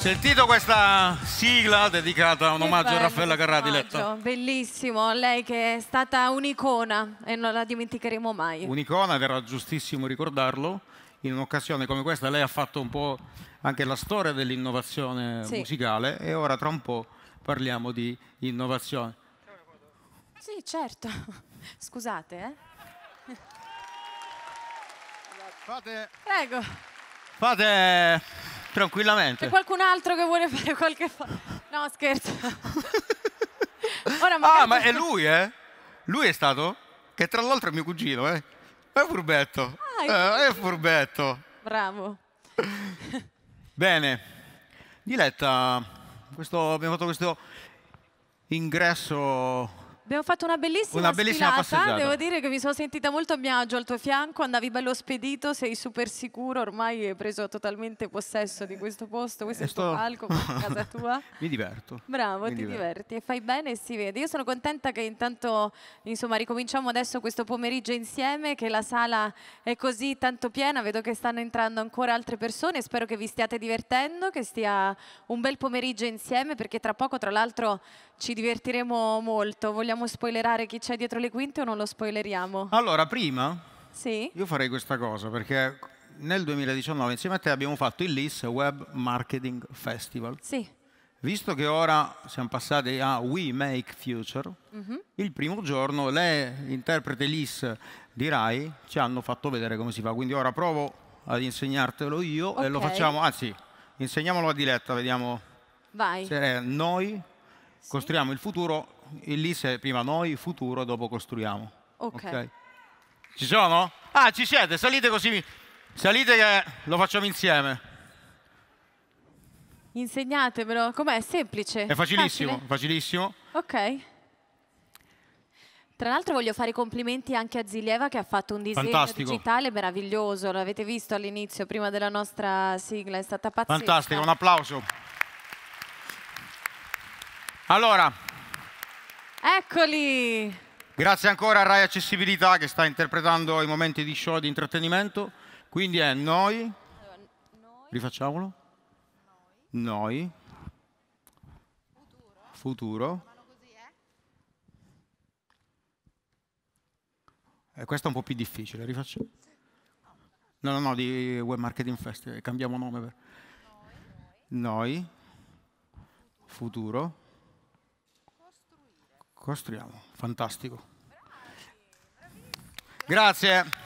Sentito questa sigla dedicata a un che omaggio bello, a Raffaella Carrati Letta. Bellissimo, lei che è stata un'icona e non la dimenticheremo mai. Un'icona ed era giustissimo ricordarlo. In un'occasione come questa lei ha fatto un po' anche la storia dell'innovazione sì. musicale e ora tra un po' parliamo di innovazione. Sì, certo. Scusate, eh. Fate... Prego. Fate... Tranquillamente. C'è qualcun altro che vuole fare qualche... Fa- no, scherzo. Ora ah, magari... Ah, ma è lui, eh? Lui è stato? Che tra l'altro è mio cugino, eh? È furbetto. Ah, è, eh, ecco. è furbetto. Bravo. Bene. Diletta, questo, abbiamo fatto questo ingresso Abbiamo fatto una bellissima, una bellissima passeggiata. Devo dire che mi sono sentita molto a mio agio al tuo fianco, andavi bello spedito, sei super sicuro, ormai hai preso totalmente possesso di questo posto, questo e eh, è il tuo palco, casa tua. mi diverto. Bravo, mi ti diverto. diverti e fai bene e si vede. Io sono contenta che intanto, insomma, ricominciamo adesso questo pomeriggio insieme, che la sala è così tanto piena, vedo che stanno entrando ancora altre persone, spero che vi stiate divertendo, che stia un bel pomeriggio insieme, perché tra poco, tra l'altro, ci divertiremo molto. Vogliamo vogliamo spoilerare chi c'è dietro le quinte o non lo spoileriamo? Allora, prima sì? io farei questa cosa perché nel 2019 insieme a te abbiamo fatto il LIS Web Marketing Festival. Sì. Visto che ora siamo passati a We Make Future, mm -hmm. il primo giorno le interprete LIS di Rai ci hanno fatto vedere come si fa. Quindi ora provo ad insegnartelo io okay. e lo facciamo, anzi, insegniamolo a diretta, vediamo. Vai. Se noi sì. costruiamo il futuro il l'ISE prima noi, futuro, dopo costruiamo. Ok. okay. Ci sono? Ah, ci siete, salite così. Salite che lo facciamo insieme. Insegnatemelo, com'è? È semplice. È facilissimo, Facile. facilissimo. Ok. Tra l'altro voglio fare i complimenti anche a Zilieva che ha fatto un disegno Fantastico. digitale meraviglioso, l'avete visto all'inizio, prima della nostra sigla, è stata pazzesca. Fantastico, un applauso. Allora, Eccoli! Grazie ancora a Rai Accessibilità che sta interpretando i momenti di show di intrattenimento. Quindi è noi. Rifacciamolo. Noi. Futuro. eh? questo è un po' più difficile, rifacciamo. No, no, no, di Web Marketing Fest, eh, cambiamo nome. Per... Noi. noi. Futuro. Costruiamo, fantastico. Grazie.